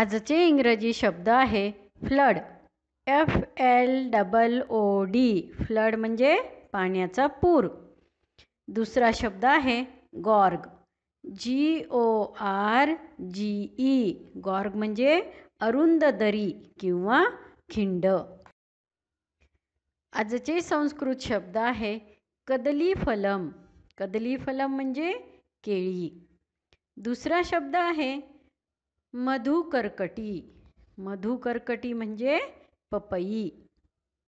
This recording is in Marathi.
आजचे इंग्रजी शब्द आहे flood F L double O D flood म्हणजे पाण्याचा पूर दुसरा शब्द आहे गॉर्ग जी ओ आर जी ई गॉर्ग म्हणजे अरुंद दरी किंवा खिंड आजचे संस्कृत शब्द आहे कदली फलम कदली फलम म्हणजे केळी दुसरा शब्द आहे मधुकर्कटी मधुकर्कटी मजे पपई